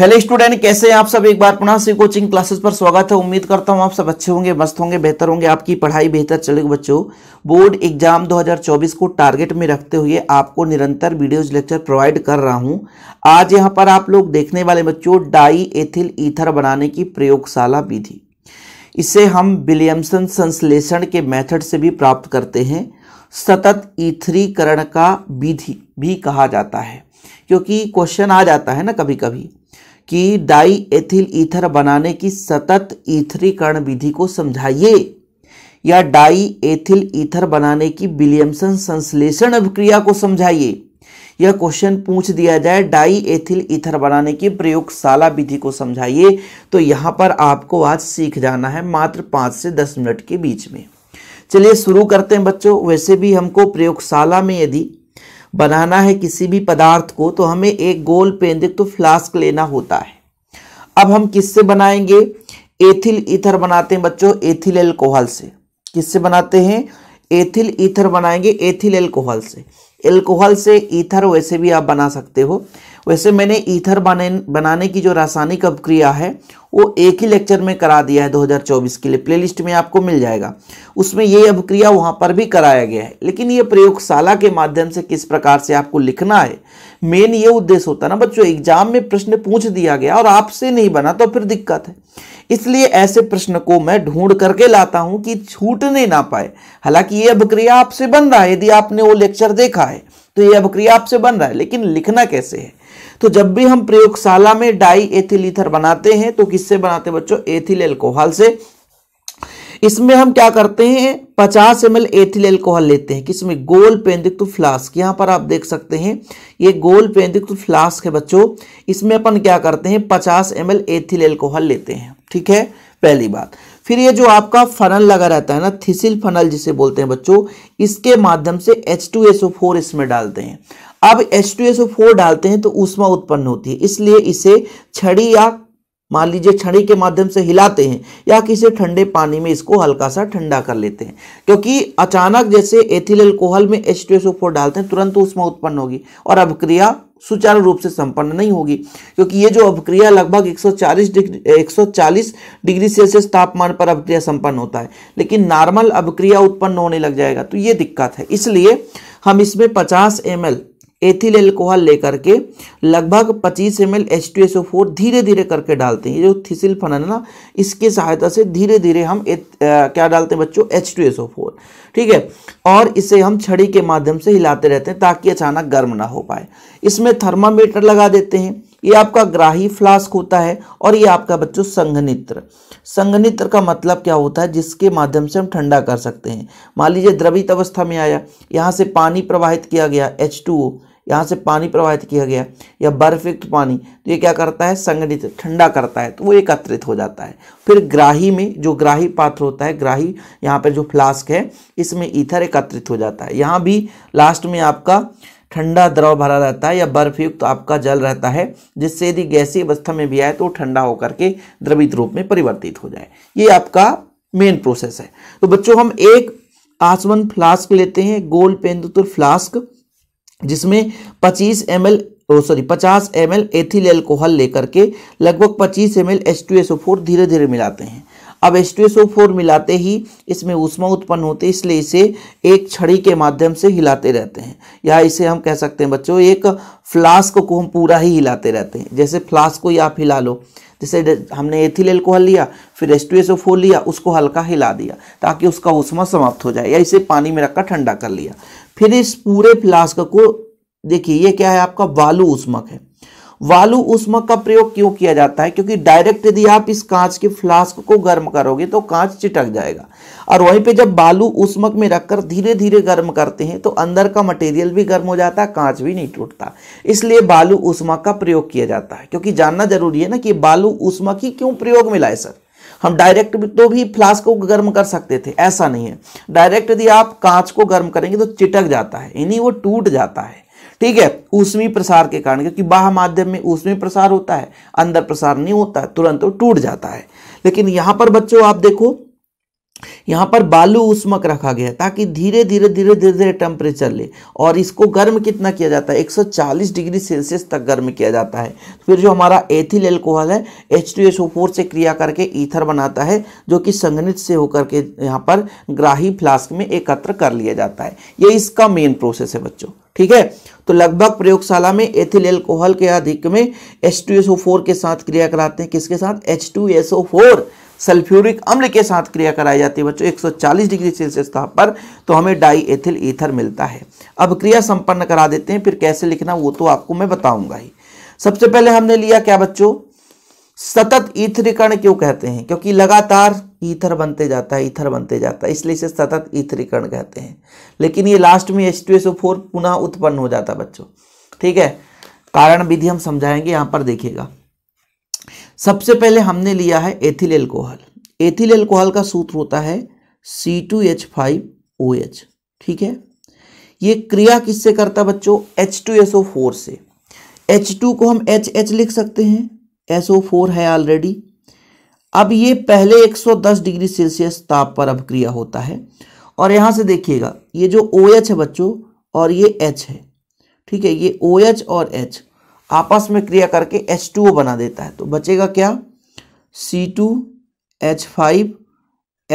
hello student कैसे हैं आप सब एक बार पुनः से कोचिंग क्लासेस पर स्वागत है उम्मीद करता हूं आप सब अच्छे होंगे मस्त होंगे बेहतर होंगे आपकी पढ़ाई बेहतर चलेगी बच्चों बोर्ड एग्जाम 2024 को टारगेट में रखते हुए आपको निरंतर वीडियोज लेक्चर प्रोवाइड कर रहा हूं आज यहां पर आप लोग देखने वाले बच्चों डाई एथिल ईथर बनाने की प्रयोगशाला विधि इसे हम विलियमसन संश्लेषण के मैथड से भी प्राप्त करते हैं सतत ईथरीकरण का विधि भी कहा जाता है क्योंकि क्वेश्चन आ जाता है ना कभी कभी कि डाई एथिल ईथर बनाने की सतत ईथरीकरण विधि को समझाइए या डाई एथिल ईथर बनाने की विलियमसन संश्लेषण अभिक्रिया को समझाइए यह क्वेश्चन पूछ दिया जाए डाई एथिल ईथर बनाने की प्रयोगशाला विधि को समझाइए तो यहाँ पर आपको आज सीख जाना है मात्र पाँच से दस मिनट के बीच में चलिए शुरू करते हैं बच्चों वैसे भी हमको प्रयोगशाला में यदि बनाना है किसी भी पदार्थ को तो हमें एक गोल तो फ्लास्क लेना होता है अब हम किससे बनाएंगे एथिल ईथर बनाते हैं बच्चों एथिल एल्कोहल से किससे बनाते हैं एथिल ईथर बनाएंगे एथिल एल्कोहल से एल्कोहल से ईथर वैसे भी आप बना सकते हो वैसे मैंने ईथर बने बनाने की जो रासायनिक अभिक्रिया है वो एक ही लेक्चर में करा दिया है 2024 के लिए प्लेलिस्ट में आपको मिल जाएगा उसमें ये अभिक्रिया वहाँ पर भी कराया गया है लेकिन ये प्रयोगशाला के माध्यम से किस प्रकार से आपको लिखना है मेन ये उद्देश्य होता है ना बच्चों एग्जाम में प्रश्न पूछ दिया गया और आपसे नहीं बना तो फिर दिक्कत है इसलिए ऐसे प्रश्न को मैं ढूंढ करके लाता हूँ कि छूटने ना पाए हालांकि ये अभिक्रिया आपसे बन रहा है यदि आपने वो लेक्चर देखा है तो ये अभिक्रिया आपसे बन रहा है लेकिन लिखना कैसे है तो जब भी हम प्रयोगशाला में डाई एथिल ईथर बनाते हैं तो किससे बनाते हैं बच्चों एथिल एल्कोहल से इसमें हम क्या करते हैं 50 एम एथिल एल्कोहल लेते हैं किसमें गोल पेंदिक्त फ्लास्क यहां पर आप देख सकते हैं ये गोल पेंदिक्त फ्लास्क है बच्चों इसमें अपन क्या करते हैं 50 एम एथिल एल्कोहल लेते हैं ठीक है पहली बात फिर ये जो आपका फनल लगा रहता है ना थिसिल फनल जिसे बोलते हैं बच्चों इसके माध्यम से H two S O four इसमें डालते हैं अब H two S O four डालते हैं तो उष्मा उत्पन्न होती है इसलिए इसे छड़ी या मान लीजिए छड़ी के माध्यम से हिलाते हैं या किसी ठंडे पानी में इसको हल्का सा ठंडा कर लेते हैं क्योंकि अचानक जैसे एथिल एल्कोहल में एच डालते हैं तुरंत उसमें उत्पन्न होगी और अभिक्रिया सुचारू रूप से संपन्न नहीं होगी क्योंकि ये जो अभिक्रिया लगभग 140 डिग्री 140 डिग्री सेल्सियस तापमान पर अभिक्रिया संपन्न होता है लेकिन नॉर्मल अभिक्रिया उत्पन्न होने लग जाएगा तो ये दिक्कत है इसलिए हम इसमें 50 एम एथिल एल्कोहल लेकर के लगभग 25 M L H two S O four धीरे धीरे करके डालते हैं ये जो थिसिल फन है ना इसकी सहायता से धीरे धीरे हम ए, आ, क्या डालते हैं बच्चों H two S O four ठीक है और इसे हम छड़ी के माध्यम से हिलाते रहते हैं ताकि अचानक गर्म ना हो पाए इसमें थर्मामीटर लगा देते हैं ये आपका ग्राही फ्लास्क होता है और ये आपका बच्चों संघनित्र संघनित्र का मतलब क्या होता है जिसके माध्यम से हम ठंडा कर सकते हैं मान लीजिए द्रवित अवस्था में आया यहाँ से पानी प्रवाहित किया गया एच टू यहाँ से पानी प्रवाहित किया गया या बर्फयुक्त पानी तो ये क्या करता है संगठित ठंडा करता है तो वो एकत्रित हो जाता है फिर ग्राही में जो ग्राही पात्र होता है ग्राही यहाँ पर जो फ्लास्क है इसमें ईथर एकत्रित हो जाता है यहाँ भी लास्ट में आपका ठंडा द्रव भरा रहता है या बर्फयुक्त आपका जल रहता है जिससे यदि गैसी अवस्था में भी आए तो ठंडा होकर के द्रवित रूप में परिवर्तित हो जाए ये आपका मेन प्रोसेस है तो बच्चों हम एक आसवन फ्लास्क लेते हैं गोल पेंदुतुर फ्लास्क जिसमें 25 M L sorry 50 M L ethyl alcohol लेकर के लगभग 25 M L two S O four धीरे धीरे मिलाते हैं अब एस फोर मिलाते ही इसमें ऊष्मा उत्पन्न होती इसलिए इसे एक छड़ी के माध्यम से हिलाते रहते हैं या इसे हम कह सकते हैं बच्चों एक फ्लास्क को हम पूरा ही हिलाते रहते हैं जैसे फ्लास्क को ही आप हिला लो जैसे हमने एथिल एल्कोहल लिया फिर एस टू एस लिया उसको हल्का हिला दिया ताकि उसका उष्मा समाप्त हो जाए या इसे पानी में रखकर ठंडा कर लिया फिर इस पूरे फ्लास्क को देखिए ये क्या है आपका बालू उष्मक है वालू उष्मा का प्रयोग क्यों किया जाता है क्योंकि डायरेक्ट यदि आप इस कांच के फ्लास्क को गर्म करोगे तो कांच चिटक जाएगा और वहीं पे जब बालू उष्मक में रखकर धीरे धीरे गर्म करते हैं तो अंदर का मटेरियल भी गर्म हो जाता है कांच भी नहीं टूटता इसलिए बालू उष्मक का प्रयोग किया जाता है क्योंकि जानना जरूरी है ना कि बालू उष्मक ही क्यों प्रयोग में लाए सर हम डायरेक्ट तो भी फ्लास्क को गर्म कर सकते थे ऐसा नहीं है डायरेक्ट यदि आप कांच को गर्म करेंगे तो चिटक जाता है यानी वो टूट जाता है ठीक है ऊष्मी प्रसार के कारण क्योंकि बाह माध्यम में ऊष्मी प्रसार होता है अंदर प्रसार नहीं होता तुरंत वो टूट जाता है लेकिन यहां पर बच्चों आप देखो यहाँ पर बालू उष्मक रखा गया ताकि धीरे धीरे धीरे धीरे धीरे टेम्परेचर ले और इसको गर्म कितना किया जाता है 140 डिग्री सेल्सियस तक गर्म किया जाता है फिर जो हमारा एथिल एल्कोहल है H two H O four से क्रिया करके ईथर बनाता है जो कि संघनित से होकर के यहाँ पर ग्राही फ्लास्क में एकत्र कर लिया जाता है ये इसका मेन प्रोसेस है बच्चों ठीक है तो लगभग प्रयोगशाला में एथिल एल्कोहल के अधिक में H2SO4 के साथ क्रिया कराते हैं किसके साथ H2SO4 सल्फ्यूरिक अम्ल के साथ क्रिया कराई जाती है बच्चों 140 डिग्री सेल्सियस ताप पर तो हमें डाई एथिल ईथर मिलता है अब क्रिया संपन्न करा देते हैं फिर कैसे लिखना वो तो आपको मैं बताऊंगा ही सबसे पहले हमने लिया क्या बच्चों सतत ईथरीकरण क्यों कहते हैं क्योंकि लगातार ईथर बनते जाता है ईथर बनते जाता है इसलिए इसे सतत ईथरीकरण कहते हैं लेकिन ये लास्ट में H two S O four पुनः उत्पन्न हो जाता है बच्चों ठीक है कारण विधि हम समझाएंगे यहाँ पर देखिएगा सबसे पहले हमने लिया है एथिल एल्कोहल एथिल एल्कोहल का सूत्र होता है C two H five O H ठीक है ये क्रिया किससे करता बच्चों H two S O four से एच टू को हम एच एच लिख सकते हैं एस ओ फोर है ऑलरेडी अब ये पहले 110 डिग्री सेल्सियस ताप पर क्रिया होता है और यहाँ से देखिएगा ये जो ओ OH है बच्चों और ये एच है ठीक है ये ओ OH और एच आपस में क्रिया करके एच टू ओ बना देता है तो बचेगा क्या C two H five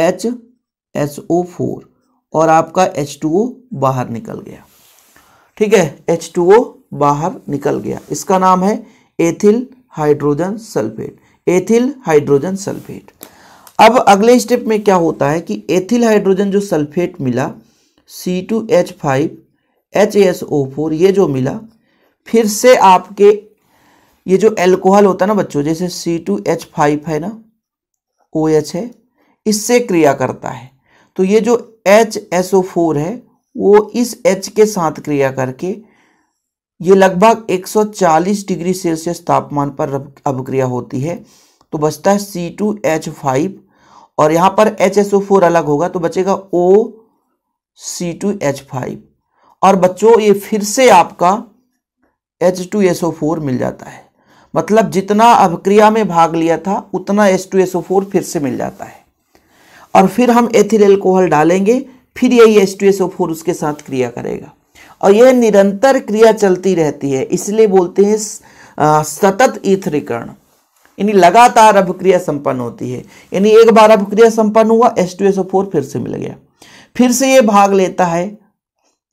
H H O four और आपका एच टू ओ बाहर निकल गया ठीक है एच टू ओ बाहर निकल गया इसका नाम है ethyl hydrogen sulphate ethyl hydrogen sulphate अब अगले स्टेप में क्या होता है कि एथिल हाइड्रोजन जो सल्फेट मिला C two H five H S O four ये जो मिला फिर से आपके ये जो एल्कोहल होता है ना बच्चों जैसे सी टू एच फाइव है ना ओ एच है इससे क्रिया करता है तो ये जो एच एस ओ फोर है वो इस एच के साथ क्रिया करके ये लगभग 140 डिग्री सेल्सियस तापमान पर अभिक्रिया होती है तो बचता है सी टू एच फाइव और यहाँ पर एच एस ओ फोर अलग होगा तो बचेगा O C two H five और बच्चों ये फिर से आपका H two S O four मिल जाता है मतलब जितना अभिक्रिया में भाग लिया था उतना H two S O four फिर से मिल जाता है और फिर हम एथिल एल्कोहल डालेंगे फिर यही H two S O four उसके साथ क्रिया करेगा और यह निरंतर क्रिया चलती रहती है इसलिए बोलते हैं सतत ईथरीकरण यानी लगातार अभिक्रिया संपन्न होती है यानी एक बार अभिक्रिया संपन्न हुआ S two S O four फिर से मिल गया फिर से ये भाग लेता है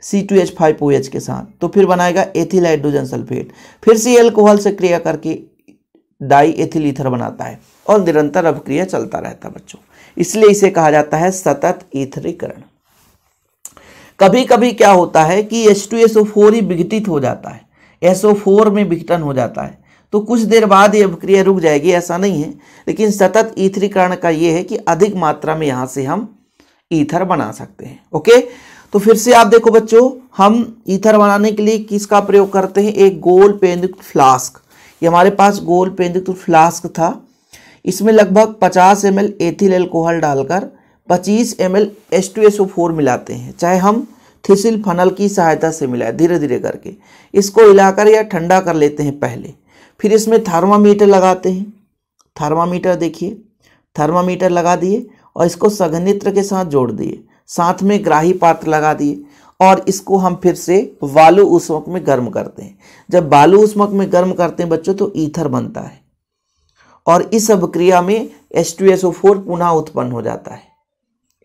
C two H five O H के साथ तो फिर बनाएगा एथिल हाइड्रोजन सल्फेट फिर से एल्कोहल से क्रिया करके डाई एथिल ईथर बनाता है और निरंतर अभिक्रिया चलता रहता है बच्चों इसलिए इसे कहा जाता है सतत ईथरीकरण कभी कभी क्या होता है कि H two S O four ही विघटित हो जाता है एस ओ फोर में विघटन हो जाता है तो कुछ देर बाद ये प्रक्रिया रुक जाएगी ऐसा नहीं है लेकिन सतत ईथरीकरण e का ये है कि अधिक मात्रा में यहाँ से हम ईथर e बना सकते हैं ओके तो फिर से आप देखो बच्चों हम ईथर e बनाने के लिए किसका प्रयोग करते हैं एक गोल पेंदुक्त फ्लास्क ये हमारे पास गोल पेंदुक्त फ्लास्क था इसमें लगभग 50 एम एल एथिल एल्कोहल डालकर 25 M L S two S O four मिलाते हैं चाहे हम थिसिल फनल की सहायता से मिलाए धीरे धीरे करके इसको हिलाकर या ठंडा कर लेते हैं पहले फिर इसमें थर्मामीटर लगाते हैं थर्मामीटर देखिए थर्मामीटर लगा दिए और इसको सघनित्र के साथ जोड़ दिए साथ में ग्राही पात्र लगा दिए और इसको हम फिर से बालू उष्मक में गर्म करते हैं जब बालू उष्मक में गर्म करते हैं बच्चों तो ईथर बनता है और इस अभिक्रिया में S two S O four पुनः उत्पन्न हो जाता है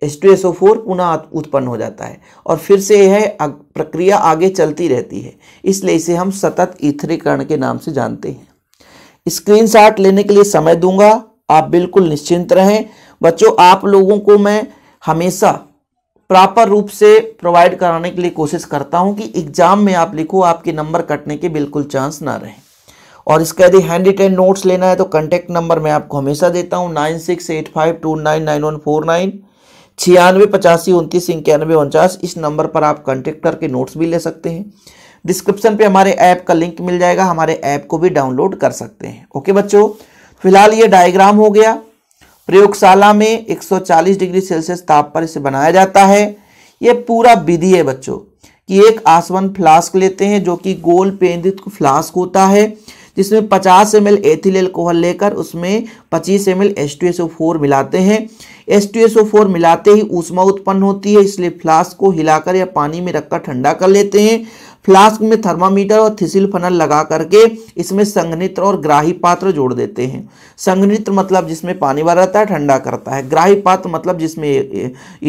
S two S O four पुनः उत्पन्न हो जाता है और फिर से यह प्रक्रिया आगे चलती रहती है इसलिए इसे हम सतत इथरीकरण के नाम से जानते हैं स्क्रीनशॉट लेने के लिए समय दूंगा आप बिल्कुल निश्चिंत रहें बच्चों आप लोगों को मैं हमेशा प्रॉपर रूप से प्रोवाइड कराने के लिए कोशिश करता हूं कि एग्जाम में आप लिखो आपके नंबर कटने के बिल्कुल चांस ना रहें और इसका यदि हैंड रिटेन नोट्स लेना है तो कॉन्टैक्ट नंबर मैं आपको हमेशा देता हूं nine six eight five two nine nine one four nine छियानवे पचासी उनतीस इक्यानवे उनचास इस नंबर पर आप कॉन्टेक्ट करके नोट्स भी ले सकते हैं डिस्क्रिप्शन पे हमारे ऐप का लिंक मिल जाएगा हमारे ऐप को भी डाउनलोड कर सकते हैं ओके बच्चों फिलहाल ये डायग्राम हो गया प्रयोगशाला में 140 डिग्री सेल्सियस ताप पर इसे बनाया जाता है ये पूरा विधि है बच्चों कि एक आसवन फ्लास्क लेते हैं जो कि गोल पेंद्रित फ्लास्क होता है जिसमें 50 एम एल एथिल एल्कोहल लेकर उसमें 25 M L S two S O four मिलाते हैं S two S O four मिलाते ही ऊष्मा उत्पन्न होती है इसलिए फ्लास्क को हिलाकर या पानी में रखकर ठंडा कर लेते हैं फ्लास्क में थर्मामीटर और थिसिल फनल लगा करके इसमें संघनित्र और ग्राही पात्र जोड़ देते हैं संघनित्र मतलब जिसमें पानी भर रहता है ठंडा करता है ग्राही पात्र मतलब जिसमें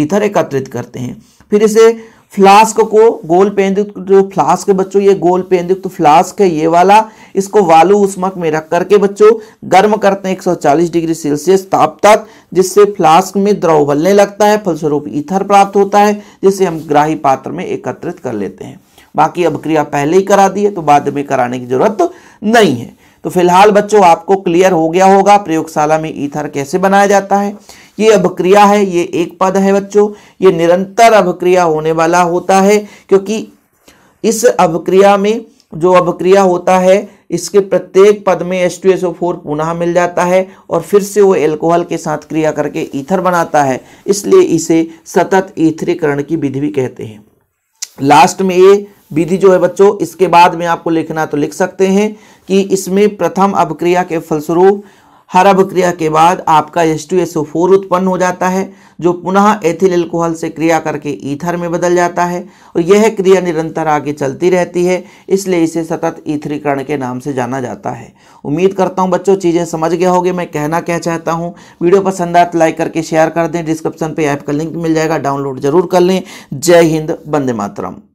ईथर एकत्रित करते हैं फिर इसे फ्लास्क को गोल पेनयुक्त जो फ्लास्क है बच्चों ये गोल पेनयुक्त फ्लास्क है ये वाला इसको वालू उष्मक में रख करके बच्चों गर्म करते हैं 140 डिग्री सेल्सियस ताप तक जिससे फ्लास्क में द्रव उबलने लगता है फलस्वरूप ईथर प्राप्त होता है जिसे हम ग्राही पात्र में एकत्रित कर लेते हैं बाकी अब क्रिया पहले ही करा दी है तो बाद में कराने की जरूरत तो नहीं है तो फिलहाल बच्चों आपको क्लियर हो गया होगा प्रयोगशाला में ईथर कैसे बनाया जाता है ये अभिक्रिया है ये एक पद है बच्चों ये निरंतर अभिक्रिया होने वाला होता है क्योंकि इस अभिक्रिया में जो अभिक्रिया होता है इसके प्रत्येक पद में S two S O four पुनः मिल जाता है और फिर से वो एल्कोहल के साथ क्रिया करके ईथर बनाता है इसलिए इसे सतत ईथरीकरण की विधि भी कहते हैं लास्ट में ये विधि जो है बच्चों इसके बाद में आपको लिखना तो लिख सकते हैं कि इसमें प्रथम अभिक्रिया के फलस्वरूप हराब क्रिया के बाद आपका S two S O four उत्पन्न हो जाता है जो पुनः एथिल एल्कोहल से क्रिया करके ईथर में बदल जाता है और यह क्रिया निरंतर आगे चलती रहती है इसलिए इसे सतत ईथरीकरण के नाम से जाना जाता है उम्मीद करता हूँ बच्चों चीज़ें समझ गया होगी मैं कहना क्या चाहता हूँ वीडियो पसंद आए तो लाइक करके शेयर कर दें डिस्क्रिप्शन पर ऐप का लिंक मिल जाएगा डाउनलोड जरूर कर लें जय हिंद बंदे मातरम